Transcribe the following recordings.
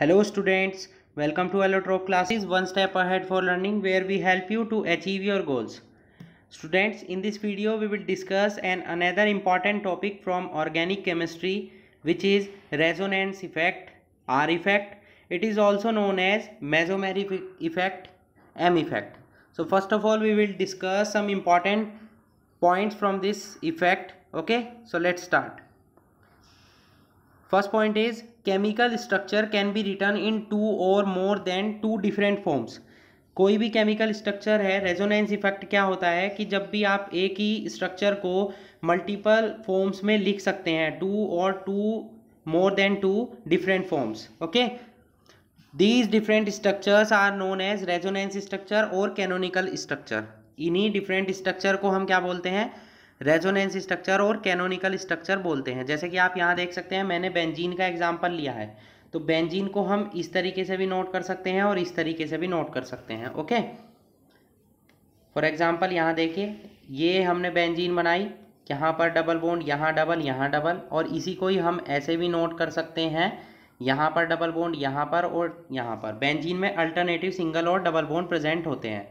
Hello students, welcome to Allotrop classes one step ahead for learning where we help you to achieve your goals. Students, in this video we will discuss an another important topic from organic chemistry which is resonance effect R effect. It is also known as mesomeric effect M effect. So first of all we will discuss some important points from this effect. Okay, so let's start. First point is chemical structure can be written in two और more than two different forms कोई भी chemical structure है resonance effect क्या होता है कि जब भी आप एक ही स्ट्रक्चर को मल्टीपल फॉर्म्स में लिख सकते हैं टू और two more than two different forms okay these different structures are known as resonance structure और कैनोनिकल स्ट्रक्चर इन्हीं डिफरेंट स्ट्रक्चर को हम क्या बोलते हैं रेजोनेंस स्ट्रक्चर और कैनोनिकल स्ट्रक्चर बोलते हैं जैसे कि आप यहाँ देख सकते हैं मैंने बेंजीन का एग्जाम्पल लिया है तो बेंजीन को हम इस तरीके से भी नोट कर सकते हैं और इस तरीके से भी नोट कर सकते हैं ओके फॉर एग्जाम्पल यहाँ देखिए ये हमने बेंजीन बनाई यहाँ पर डबल बोन्ड यहाँ डबल यहाँ डबल और इसी को ही हम ऐसे भी नोट कर सकते हैं यहाँ पर डबल बोन्ड यहाँ पर और यहाँ पर बेंजीन में अल्टरनेटिव सिंगल और डबल बोन्ड प्रेजेंट होते हैं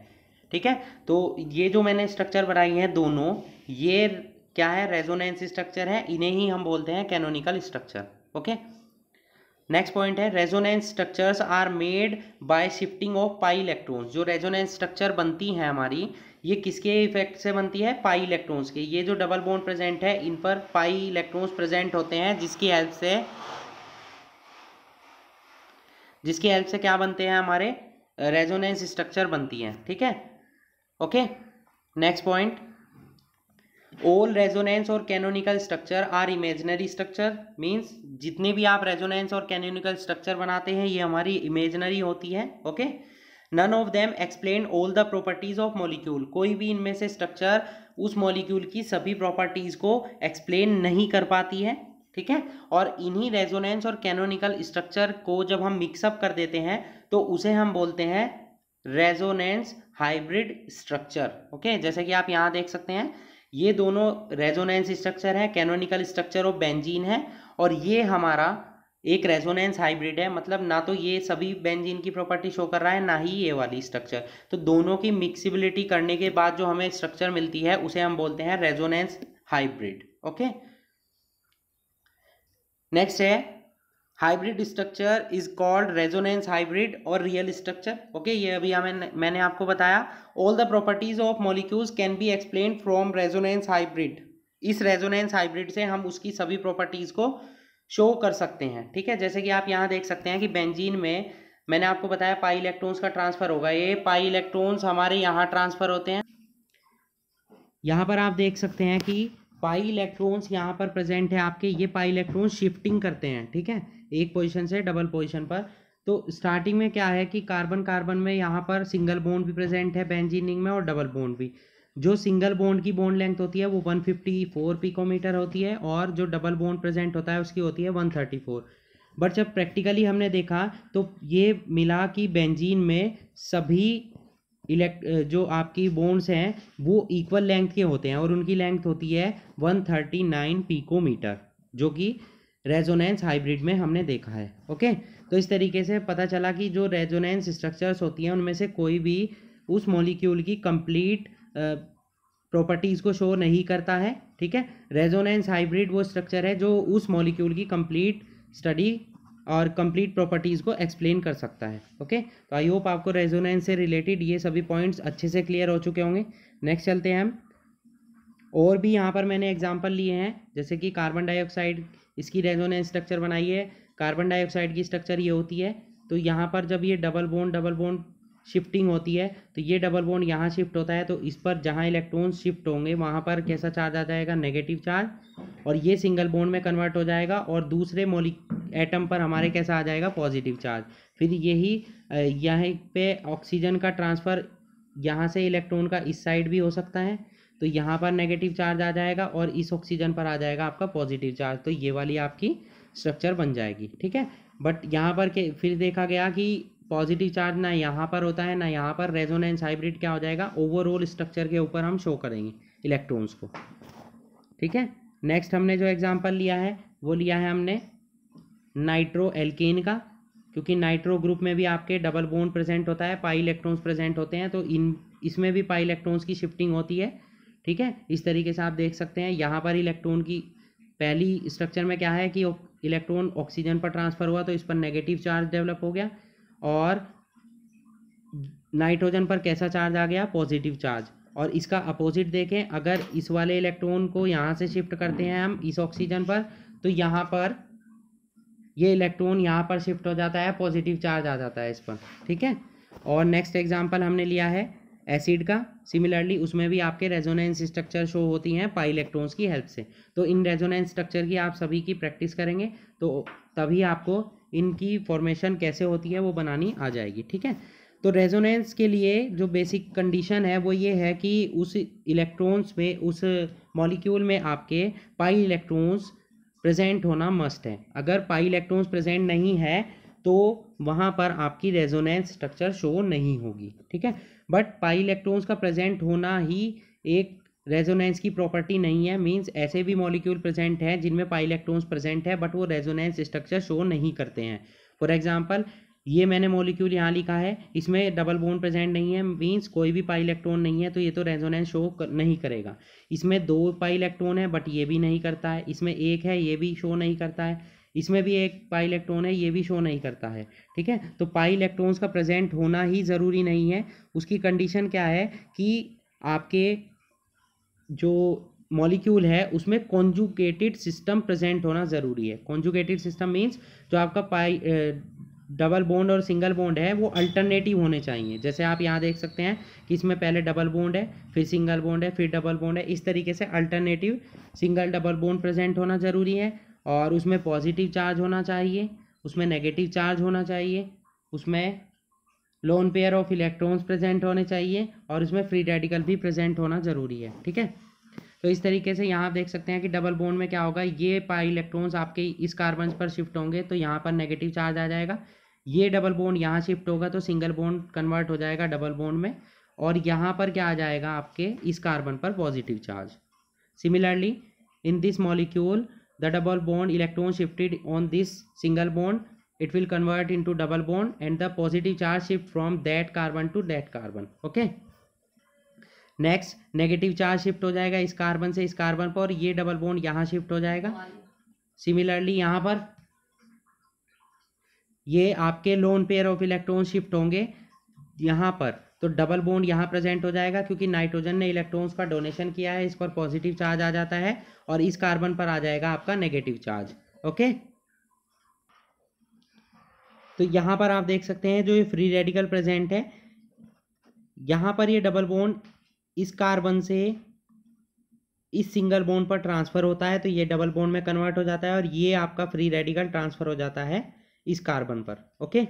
ठीक है तो ये जो मैंने स्ट्रक्चर बनाई है दोनों ये क्या है रेजोनेंस स्ट्रक्चर है इन्हें ही हम बोलते हैं canonical structure okay next point है resonance structures are made by shifting of pi electrons जो रेजोनेंस स्ट्रक्चर बनती है हमारी ये किसके इफेक्ट से बनती है पाई इलेक्ट्रॉन्स के ये जो डबल बोन प्रेजेंट है इन पर पाई इलेक्ट्रॉन्स प्रेजेंट होते हैं जिसकी हेल्प से जिसकी हेल्प से क्या बनते हैं हमारे रेजोनेंस स्ट्रक्चर बनती है ठीक है okay next point all resonance और canonical structure are imaginary structure means जितने भी आप रेजोनेंस और कैनोनिकल स्ट्रक्चर बनाते हैं ये हमारी इमेजनरी होती है okay none of them explain all the properties of molecule कोई भी इनमें से स्ट्रक्चर उस मॉलिक्यूल की सभी प्रॉपर्टीज को एक्सप्लेन नहीं कर पाती है ठीक है और इन्हीं रेजोनेंस और कैनोनिकल स्ट्रक्चर को जब हम मिक्सअप कर देते हैं तो उसे हम बोलते हैं रेजोनेंस हाइब्रिड स्ट्रक्चर ओके जैसे कि आप यहाँ देख सकते हैं ये दोनों रेजोनेंस स्ट्रक्चर है कैनोनिकल स्ट्रक्चर ऑफ बेंजीन है और ये हमारा एक रेजोनेंस हाइब्रिड है मतलब ना तो ये सभी बेंजीन की प्रॉपर्टी शो कर रहा है ना ही ये वाली स्ट्रक्चर तो दोनों की मिक्सिबिलिटी करने के बाद जो हमें स्ट्रक्चर मिलती है उसे हम बोलते हैं रेजोनेंस हाइब्रिड ओके नेक्स्ट है hybrid structure is called resonance hybrid और रियल स्ट्रक्चर ओके ये अभी हमें मैंने आपको बताया all the properties of molecules can be explain from resonance hybrid इस रेजोनेंस हाइब्रिड से हम उसकी सभी प्रॉपर्टीज को शो कर सकते हैं ठीक है जैसे कि आप यहाँ देख सकते हैं कि बेंजीन में मैंने आपको बताया पाई इलेक्ट्रॉन्स का ट्रांसफर होगा ये पाई इलेक्ट्रॉन्स हमारे यहाँ ट्रांसफर होते हैं यहाँ पर आप देख सकते हैं कि पाई इलेक्ट्रॉन्स यहाँ पर प्रेजेंट है आपके ये पाई इलेक्ट्रॉन्स शिफ्टिंग करते हैं ठीक है एक पोजीशन से डबल पोजीशन पर तो स्टार्टिंग में क्या है कि कार्बन कार्बन में यहाँ पर सिंगल बोन भी प्रेजेंट है बेंजीनिंग में और डबल बॉन्ड भी जो सिंगल बोन की बोन लेंथ होती है वो वन पिकोमीटर होती है और जो डबल बोन प्रेजेंट होता है उसकी होती है वन बट जब प्रैक्टिकली हमने देखा तो ये मिला कि बेंजीन में सभी इलेक्ट जो आपकी बोन्स हैं वो इक्वल लेंथ के होते हैं और उनकी लेंथ होती है वन थर्टी नाइन पीकोमीटर जो कि रेजोनेंस हाइब्रिड में हमने देखा है ओके तो इस तरीके से पता चला कि जो रेजोनेंस स्ट्रक्चर्स होती हैं उनमें से कोई भी उस मॉलिक्यूल की कंप्लीट प्रॉपर्टीज़ को शो नहीं करता है ठीक है रेजोनेंस हाइब्रिड वो स्ट्रक्चर है जो उस मॉलिक्यूल की कंप्लीट स्टडी और कंप्लीट प्रॉपर्टीज़ को एक्सप्लेन कर सकता है ओके तो आई होप आपको रेजोनेंस से रिलेटेड ये सभी पॉइंट्स अच्छे से क्लियर हो चुके होंगे नेक्स्ट चलते हैं हम और भी यहाँ पर मैंने एग्जाम्पल लिए हैं जैसे कि कार्बन डाइऑक्साइड इसकी रेजोनेंस स्ट्रक्चर बनाई है कार्बन डाइऑक्साइड की स्ट्रक्चर ये होती है तो यहाँ पर जब ये double bond double bond shifting होती है तो ये डबल बोन यहाँ शिफ्ट होता है तो इस पर जहाँ इलेक्ट्रॉन शिफ्ट होंगे वहाँ पर कैसा चार्ज आ जाएगा नेगेटिव चार्ज और ये सिंगल बोन में कन्वर्ट हो जाएगा और दूसरे मोलिक एटम पर हमारे कैसा आ जाएगा पॉजिटिव चार्ज फिर यही यहाँ पे ऑक्सीजन का ट्रांसफ़र यहाँ से इलेक्ट्रॉन का इस साइड भी हो सकता है तो यहाँ पर नेगेटिव चार्ज आ जाएगा और इस ऑक्सीजन पर आ जाएगा आपका पॉजिटिव चार्ज तो ये वाली आपकी स्ट्रक्चर बन जाएगी ठीक है बट यहाँ पर के फिर देखा गया कि पॉजिटिव चार्ज ना यहाँ पर होता है ना यहाँ पर रेजोनेंस हाइब्रिड क्या हो जाएगा ओवरऑल स्ट्रक्चर के ऊपर हम शो करेंगे इलेक्ट्रॉन्स को ठीक है नेक्स्ट हमने जो एग्जाम्पल लिया है वो लिया है हमने नाइट्रो एल्केन का क्योंकि नाइट्रो ग्रुप में भी आपके डबल बोन प्रेजेंट होता है पाई इलेक्ट्रॉन्स प्रेजेंट होते हैं तो इन इसमें भी पाई इलेक्ट्रॉन्स की शिफ्टिंग होती है ठीक है इस तरीके से आप देख सकते हैं यहाँ पर इलेक्ट्रॉन की पहली स्ट्रक्चर में क्या है कि इलेक्ट्रॉन ऑक्सीजन पर ट्रांसफ़र हुआ तो इस पर नेगेटिव चार्ज डेवलप हो गया और नाइट्रोजन पर कैसा चार्ज आ गया पॉजिटिव चार्ज और इसका अपोजिट देखें अगर इस वाले इलेक्ट्रॉन को यहाँ से शिफ्ट करते हैं हम इस ऑक्सीजन पर तो यहाँ पर ये इलेक्ट्रॉन यहाँ पर शिफ्ट हो जाता है पॉजिटिव चार्ज आ जाता है इस पर ठीक है और नेक्स्ट एग्जाम्पल हमने लिया है एसिड का सिमिलरली उसमें भी आपके रेजोनेंस स्ट्रक्चर शो होती हैं पाई इलेक्ट्रॉन्स की हेल्प से तो इन रेजोनेंस स्ट्रक्चर की आप सभी की प्रैक्टिस करेंगे तो तभी आपको इनकी फॉर्मेशन कैसे होती है वो बनानी आ जाएगी ठीक है तो रेजोनेंस के लिए जो बेसिक कंडीशन है वो ये है कि उस इलेक्ट्रॉन्स में उस मॉलिक्यूल में आपके पाई इलेक्ट्रॉन्स प्रेजेंट होना मस्ट है अगर पाई इलेक्ट्रॉन्स प्रेजेंट नहीं है तो वहाँ पर आपकी रेजोनेंस स्ट्रक्चर शो नहीं होगी ठीक है बट पाई इलेक्ट्रॉन्स का प्रेजेंट होना ही एक रेजोनेंस की प्रॉपर्टी नहीं है मींस ऐसे भी मॉलिक्यूल प्रेजेंट हैं जिनमें पाई इलेक्ट्रॉन्स प्रेजेंट है बट वो रेजोनेंस स्ट्रक्चर शो नहीं करते हैं फॉर एग्जाम्पल ये मैंने मोलिक्यूल यहाँ लिखा है इसमें डबल बोन प्रेजेंट नहीं है मीन्स कोई भी पाई इलेक्ट्रॉन नहीं है तो ये तो रेजोनेंस शो कर, नहीं करेगा इसमें दो पाई इलेक्ट्रॉन है बट ये भी नहीं करता है इसमें एक है ये भी शो नहीं करता है इसमें भी एक पाई इलेक्ट्रॉन है ये भी शो नहीं करता है ठीक है तो पाई इलेक्ट्रॉन्स का प्रेजेंट होना ही ज़रूरी नहीं है उसकी कंडीशन क्या है कि आपके जो मॉलिक्यूल है उसमें कॉन्जुगेटेड सिस्टम प्रेजेंट होना ज़रूरी है कॉन्जुगेटेड सिस्टम मीन्स जो आपका पाई डबल बोंड और सिंगल बोंड है वो अल्टरनेटिव होने चाहिए जैसे आप यहाँ देख सकते हैं कि इसमें पहले डबल बोंड है फिर सिंगल बोंड है फिर डबल बोंड है इस तरीके से alternative single double bond present होना ज़रूरी है और उसमें पॉजिटिव चार्ज होना चाहिए उसमें नेगेटिव चार्ज होना चाहिए उसमें lone pair of electrons present होने चाहिए और उसमें फ्री रेडिकल भी प्रेजेंट होना ज़रूरी है ठीक है तो इस तरीके से यहाँ आप देख सकते हैं कि डबल बोन में क्या होगा ये पाई इलेक्ट्रॉन्स आपके इस कार्बन पर शिफ्ट होंगे तो यहाँ पर नेगेटिव चार्ज आ जाएगा ये डबल बोन यहाँ शिफ्ट होगा तो सिंगल बोन कन्वर्ट हो जाएगा डबल बोन में और यहाँ पर क्या आ जाएगा आपके इस कार्बन पर positive charge similarly in this molecule the double bond electron shifted on this single bond it will convert into double bond and the positive charge shift from that carbon to that carbon okay next negative charge shift हो जाएगा इस carbon से इस carbon पर और ये double bond यहाँ shift हो जाएगा सिमिलरली यहाँ पर ये आपके lone pair of electron shift होंगे यहाँ पर तो डबल बॉन्ड यहाँ प्रेजेंट हो जाएगा क्योंकि नाइट्रोजन ने इलेक्ट्रॉन्स का डोनेशन किया है इस पर पॉजिटिव चार्ज आ जाता है और इस कार्बन पर आ जाएगा आपका नेगेटिव चार्ज ओके तो यहाँ पर आप देख सकते हैं जो ये फ्री रेडिकल प्रेजेंट है यहाँ पर ये डबल बॉन्ड इस कार्बन से इस सिंगल बोन पर ट्रांसफ़र होता है तो ये डबल बोन में कन्वर्ट हो जाता है और ये आपका फ्री रेडिकल ट्रांसफ़र हो जाता है इस कार्बन पर ओके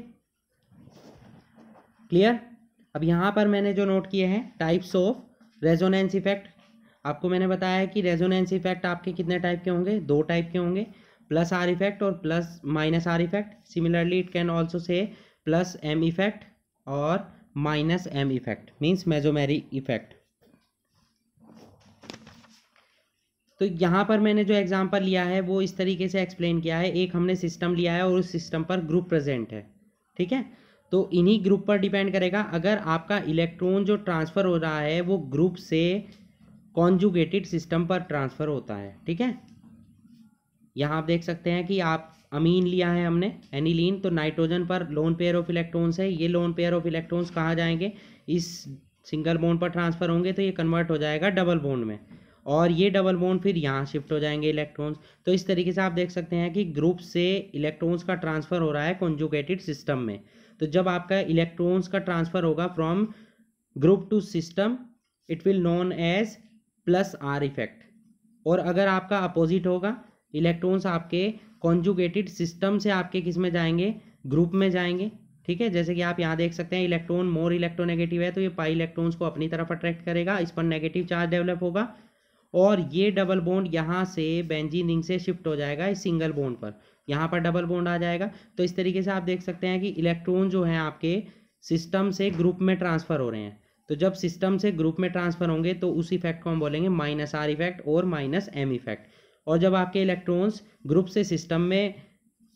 क्लियर अब यहाँ पर मैंने जो नोट किए हैं टाइप्स ऑफ रेजोनेंस इफेक्ट आपको मैंने बताया कि रेजोनेंस इफेक्ट आपके कितने टाइप के होंगे दो टाइप के होंगे प्लस आर इफेक्ट और plus minus R effect similarly it can also say plus M effect और minus M effect means mesomeric effect तो यहाँ पर मैंने जो एग्ज़ाम्पल लिया है वो इस तरीके से एक्सप्लेन किया है एक हमने सिस्टम लिया है और उस सिस्टम पर ग्रुप प्रेजेंट है ठीक है तो इन्हीं ग्रुप पर डिपेंड करेगा अगर आपका इलेक्ट्रॉन जो ट्रांसफ़र हो रहा है वो ग्रुप से कॉन्जुगेटेड सिस्टम पर ट्रांसफ़र होता है ठीक है यहाँ आप देख सकते हैं कि आप अमीन लिया है हमने एनिलीन तो नाइट्रोजन पर लोन पेयर ऑफ इलेक्ट्रॉन्स है ये लोन पेयर ऑफ इलेक्ट्रॉन्स कहाँ जाएंगे इस सिंगल बोन पर ट्रांसफ़र होंगे तो ये कन्वर्ट हो जाएगा डबल बोन में और ये डबल बॉन्ड फिर यहाँ शिफ्ट हो जाएंगे इलेक्ट्रॉन्स तो इस तरीके से आप देख सकते हैं कि ग्रुप से इलेक्ट्रॉन्स का ट्रांसफ़र हो रहा है कॉन्जुकेटेड सिस्टम में तो जब आपका इलेक्ट्रॉन्स का ट्रांसफ़र होगा from group to system it will known as plus R effect और अगर आपका अपोजिट होगा इलेक्ट्रॉन्स आपके कॉन्जुगेटेड सिस्टम से आपके किस में जाएंगे ग्रुप में जाएंगे ठीक है जैसे कि आप यहाँ देख सकते हैं इलेक्ट्रॉन मोर इलेक्ट्रोनेगेटिव है तो ये पाई इलेक्ट्रॉन्स को अपनी तरफ अट्रैक्ट करेगा इस पर नेगेटिव चार्ज डेवलप होगा और ये डबल बोंड यहाँ से बेंजीन रिंग से शिफ्ट हो जाएगा इस सिंगल बोंड पर यहाँ पर डबल बोंड आ जाएगा तो इस तरीके से आप देख सकते हैं कि इलेक्ट्रॉन जो है आपके सिस्टम से ग्रुप में ट्रांसफ़र हो रहे हैं तो जब सिस्टम से ग्रुप में ट्रांसफ़र होंगे तो उस इफेक्ट को हम बोलेंगे माइनस आर इफेक्ट और माइनस एम इफेक्ट और जब आपके इलेक्ट्रॉन्स ग्रुप से सिस्टम में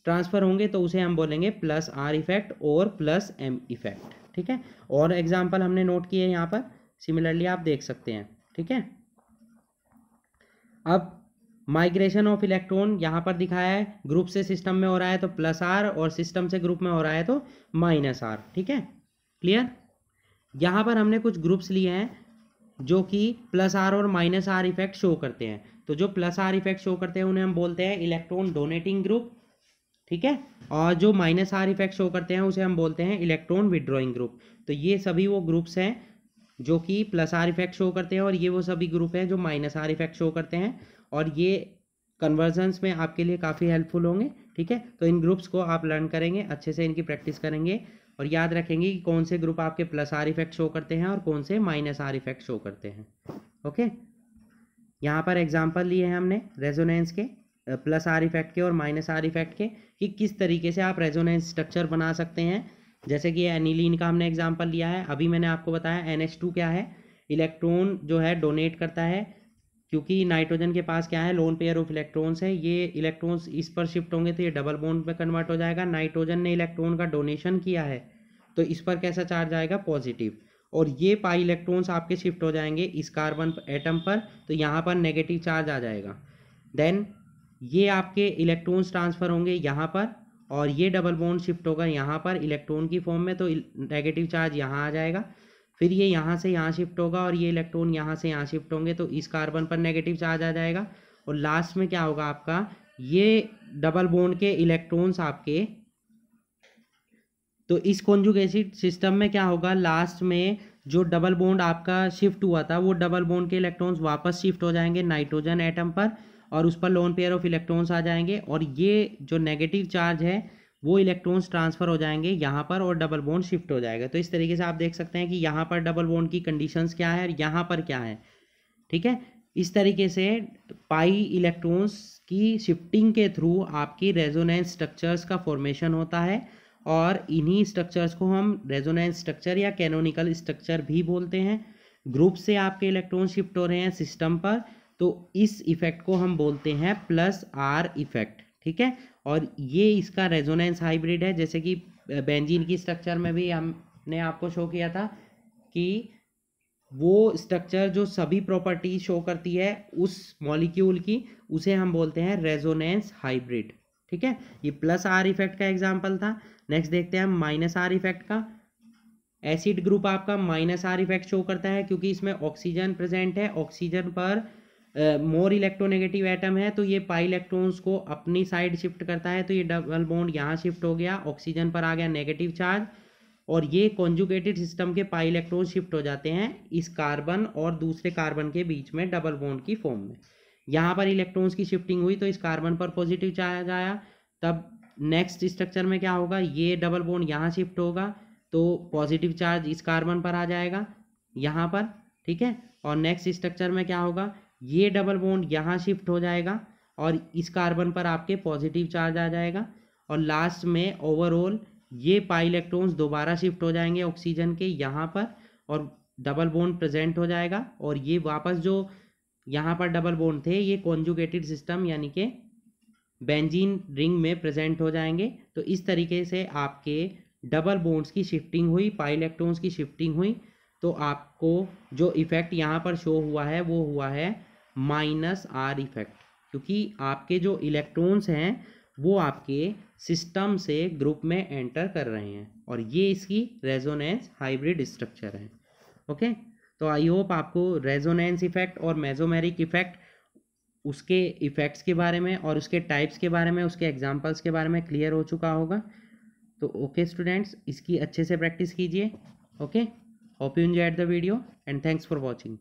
ट्रांसफ़र होंगे तो उसे हम बोलेंगे प्लस आर इफेक्ट और प्लस एम इफेक्ट ठीक है और एग्जाम्पल हमने नोट किए यहाँ पर सिमिलरली आप देख सकते हैं ठीक है अब माइग्रेशन ऑफ इलेक्ट्रॉन यहाँ पर दिखाया है ग्रुप से सिस्टम में हो रहा है तो प्लस आर और सिस्टम से ग्रुप में हो रहा है तो माइनस आर ठीक है क्लियर यहाँ पर हमने कुछ ग्रुप्स लिए हैं जो कि प्लस आर और माइनस आर इफेक्ट शो करते हैं तो जो प्लस आर इफेक्ट शो करते हैं उन्हें हम बोलते हैं इलेक्ट्रॉन डोनेटिंग ग्रुप ठीक है और जो माइनस आर इफेक्ट शो करते हैं उसे हम बोलते हैं इलेक्ट्रॉन विड्रॉइंग ग्रुप तो ये सभी वो ग्रुप्स हैं जो कि प्लस आर इफेक्ट शो करते हैं और ये वो सभी ग्रुप हैं जो माइनस आर इफेक्ट शो करते हैं और ये कन्वर्जन्स में आपके लिए काफ़ी हेल्पफुल होंगे ठीक है तो इन ग्रुप्स को आप लर्न करेंगे अच्छे से इनकी प्रैक्टिस करेंगे और याद रखेंगे कि कौन से ग्रुप आपके प्लस आर इफेक्ट शो करते हैं और कौन से माइनस आर इफेक्ट शो करते हैं ओके यहाँ पर एग्जाम्पल लिए हैं हमने रेजोनेंस के प्लस आर इफेक्ट के और माइनस आर इफेक्ट के कि किस तरीके से आप रेजोनेंस स्ट्रक्चर बना सकते हैं जैसे कि एनिलीन का हमने एग्जाम्पल लिया है अभी मैंने आपको बताया एन क्या है इलेक्ट्रॉन जो है डोनेट करता है क्योंकि नाइट्रोजन के पास क्या है लोन पेयर ऑफ इलेक्ट्रॉन्स है ये इलेक्ट्रॉन्स इस पर शिफ्ट होंगे तो ये डबल बॉन्ड में कन्वर्ट हो जाएगा नाइट्रोजन ने इलेक्ट्रॉन का डोनेशन किया है तो इस पर कैसा चार्ज आएगा पॉजिटिव और ये पाई इलेक्ट्रॉन्स आपके शिफ्ट हो जाएंगे इस कार्बन एटम पर तो यहाँ पर नेगेटिव चार्ज आ जाएगा देन ये आपके इलेक्ट्रॉन्स ट्रांसफ़र होंगे यहाँ पर और ये डबल बॉन्ड शिफ्ट होगा यहाँ पर इलेक्ट्रॉन की फॉर्म में तो नेगेटिव चार्ज यहाँ आ जाएगा फिर ये यहाँ से यहाँ शिफ्ट होगा और ये इलेक्ट्रॉन यहाँ से यहाँ शिफ्ट होंगे तो इस कार्बन पर नेगेटिव चार्ज आ जाएगा और लास्ट में क्या होगा आपका ये डबल बॉन्ड के इलेक्ट्रॉन्स आपके तो इस कॉन्जुगेसिड सिस्टम में क्या होगा लास्ट में जो डबल बॉन्ड आपका शिफ्ट हुआ था वो डबल बॉन्ड के इलेक्ट्रॉन्स वापस शिफ्ट हो जाएंगे नाइट्रोजन एटम पर और उस पर लोन पेयर ऑफ इलेक्ट्रॉन्स आ जाएंगे और ये जो नेगेटिव चार्ज है वो इलेक्ट्रॉन्स ट्रांसफ़र हो जाएंगे यहाँ पर और डबल बोन शिफ्ट हो जाएगा तो इस तरीके से आप देख सकते हैं कि यहाँ पर डबल बोन की कंडीशंस क्या है और यहाँ पर क्या है ठीक है इस तरीके से पाई इलेक्ट्रॉन्स की शिफ्टिंग के थ्रू आपकी रेजोनेंस स्ट्रक्चर्स का फॉर्मेशन होता है और इन्हीं स्ट्रक्चर्स को हम रेजोनेंस स्ट्रक्चर या कैनोनिकल स्ट्रक्चर भी बोलते हैं ग्रुप से आपके इलेक्ट्रॉन शिफ्ट हो रहे हैं सिस्टम पर तो इस इफेक्ट को हम बोलते हैं प्लस आर इफेक्ट ठीक है और ये इसका रेजोनेंस हाइब्रिड है जैसे कि बेंजीन की स्ट्रक्चर में भी हमने आपको शो किया था कि वो स्ट्रक्चर जो सभी प्रॉपर्टी शो करती है उस मॉलिक्यूल की उसे हम बोलते हैं रेजोनेंस हाइब्रिड ठीक है ये प्लस आर इफेक्ट का एग्जाम्पल था नेक्स्ट देखते हैं हम माइनस आर इफेक्ट का एसिड ग्रुप आपका माइनस आर इफेक्ट शो करता है क्योंकि इसमें ऑक्सीजन प्रेजेंट है ऑक्सीजन पर मोर इलेक्ट्रोनेगेटिव एटम है तो ये पाई इलेक्ट्रॉन्स को अपनी साइड शिफ्ट करता है तो ये डबल बॉन्ड यहाँ शिफ्ट हो गया ऑक्सीजन पर आ गया नेगेटिव चार्ज और ये कॉन्जुगेटेड सिस्टम के पाई इलेक्ट्रॉन शिफ्ट हो जाते हैं इस कार्बन और दूसरे कार्बन के बीच में डबल बॉन्ड की फॉर्म में यहाँ पर इलेक्ट्रॉन्स की शिफ्टिंग हुई तो इस कार्बन पर पॉजिटिव चार्ज आया तब नेक्स्ट स्ट्रक्चर में क्या होगा ये डबल बॉन्ड यहाँ शिफ्ट होगा तो पॉजिटिव चार्ज इस कार्बन पर आ जाएगा यहाँ पर ठीक है और नेक्स्ट स्ट्रक्चर में क्या होगा ये डबल बॉन्ड यहाँ शिफ्ट हो जाएगा और इस कार्बन पर आपके पॉजिटिव चार्ज आ जाएगा और लास्ट में ओवरऑल ये पाई इलेक्ट्रॉन्स दोबारा शिफ्ट हो जाएंगे ऑक्सीजन के यहाँ पर और डबल बॉन्ड प्रेजेंट हो जाएगा और ये वापस जो यहाँ पर डबल बॉन्ड थे ये कॉन्जुगेटेड सिस्टम यानी कि बेंजीन रिंग में प्रेजेंट हो जाएंगे तो इस तरीके से आपके डबल बॉन्ड्स की शिफ्टिंग हुई पाई इलेक्ट्रॉन्स की शिफ्टिंग हुई तो आपको जो इफ़ेक्ट यहाँ पर शो हुआ है वो हुआ है माइनस आर इफेक्ट क्योंकि आपके जो इलेक्ट्रॉन्स हैं वो आपके सिस्टम से ग्रुप में एंटर कर रहे हैं और ये इसकी रेजोनेंस हाइब्रिड स्ट्रक्चर है ओके तो आई होप आपको रेजोनेंस इफेक्ट और मेजोमेरिक इफेक्ट उसके इफेक्ट्स के बारे में और उसके टाइप्स के बारे में उसके एग्जांपल्स के बारे में क्लियर हो चुका होगा तो ओके स्टूडेंट्स इसकी अच्छे से प्रैक्टिस कीजिए okay hope you enjoy the video and thanks for watching